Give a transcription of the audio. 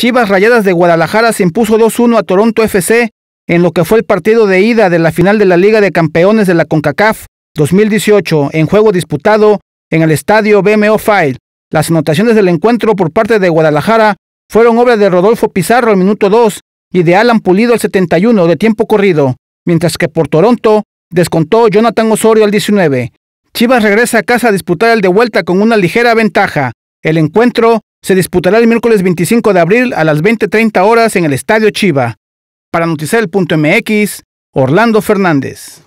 Chivas Rayadas de Guadalajara se impuso 2-1 a Toronto FC en lo que fue el partido de ida de la final de la Liga de Campeones de la CONCACAF 2018 en juego disputado en el estadio BMO File. Las anotaciones del encuentro por parte de Guadalajara fueron obra de Rodolfo Pizarro al minuto 2 y de Alan Pulido al 71 de tiempo corrido, mientras que por Toronto descontó Jonathan Osorio al 19. Chivas regresa a casa a disputar el de vuelta con una ligera ventaja. El encuentro se disputará el miércoles 25 de abril a las 20.30 horas en el Estadio Chiva. Para Punto MX Orlando Fernández.